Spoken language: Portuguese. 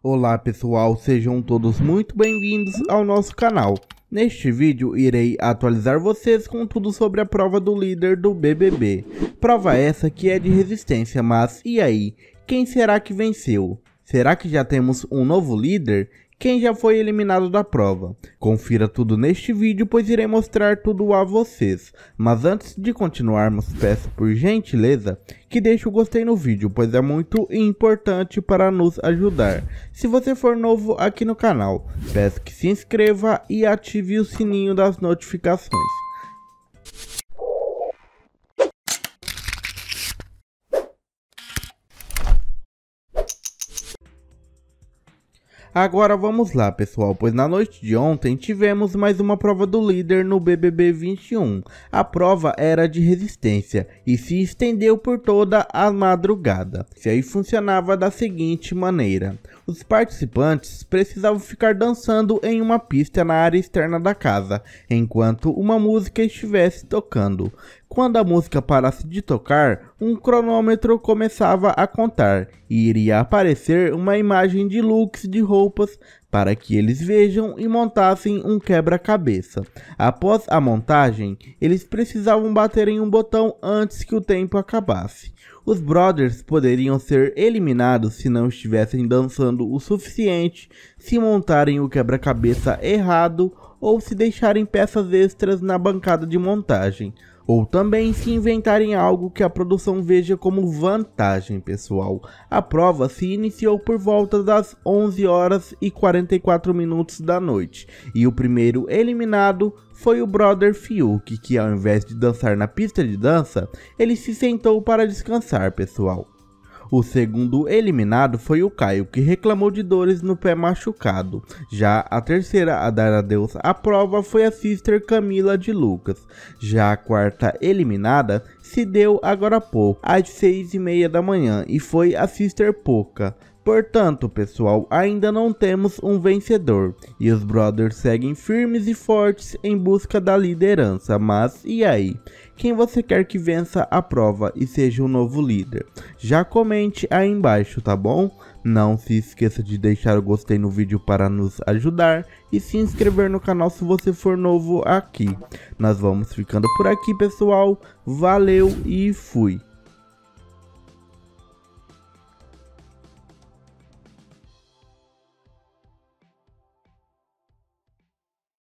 Olá pessoal, sejam todos muito bem-vindos ao nosso canal. Neste vídeo irei atualizar vocês com tudo sobre a prova do líder do BBB. Prova essa que é de resistência, mas e aí? Quem será que venceu? Será que já temos um novo líder? quem já foi eliminado da prova. Confira tudo neste vídeo, pois irei mostrar tudo a vocês. Mas antes de continuarmos, peço por gentileza que deixe o gostei no vídeo, pois é muito importante para nos ajudar. Se você for novo aqui no canal, peço que se inscreva e ative o sininho das notificações. Agora vamos lá, pessoal, pois na noite de ontem tivemos mais uma prova do líder no BBB 21. A prova era de resistência e se estendeu por toda a madrugada. Se aí funcionava da seguinte maneira: os participantes precisavam ficar dançando em uma pista na área externa da casa, enquanto uma música estivesse tocando. Quando a música parasse de tocar, um cronômetro começava a contar e iria aparecer uma imagem de looks de roupas para que eles vejam e montassem um quebra-cabeça. Após a montagem, eles precisavam bater em um botão antes que o tempo acabasse. Os brothers poderiam ser eliminados se não estivessem dançando o suficiente, se montarem o quebra-cabeça errado ou se deixarem peças extras na bancada de montagem ou também se inventarem algo que a produção veja como vantagem pessoal. A prova se iniciou por volta das 11 horas e 40 44 minutos da noite. E o primeiro eliminado foi o brother Fiuk, que ao invés de dançar na pista de dança, ele se sentou para descansar, pessoal. O segundo eliminado foi o Caio, que reclamou de dores no pé machucado. Já a terceira a dar adeus à prova foi a sister Camila de Lucas. Já a quarta eliminada se deu agora há pouco, às seis e meia da manhã, e foi a sister Poca. Portanto, pessoal, ainda não temos um vencedor e os Brothers seguem firmes e fortes em busca da liderança. Mas e aí? Quem você quer que vença a prova e seja o um novo líder? Já comente aí embaixo, tá bom? Não se esqueça de deixar o gostei no vídeo para nos ajudar e se inscrever no canal se você for novo aqui. Nós vamos ficando por aqui, pessoal. Valeu e fui!